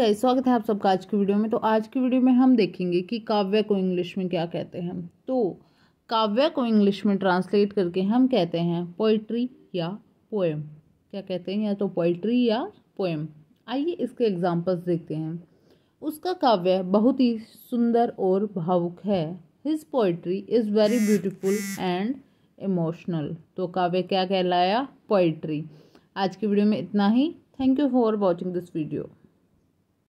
स्वागत है आप सबका आज की वीडियो में तो आज की वीडियो में हम देखेंगे कि काव्य को इंग्लिश में क्या कहते हैं तो काव्य को इंग्लिश में ट्रांसलेट करके हम कहते हैं पोइट्री या पोएम क्या कहते हैं या तो पोइट्री या पोएम आइए इसके एग्जाम्पल्स देखते हैं उसका काव्य बहुत ही सुंदर और भावुक है his poetry is very beautiful and emotional तो काव्य क्या कहलाया पोइट्री आज की वीडियो में इतना ही thank you for watching this video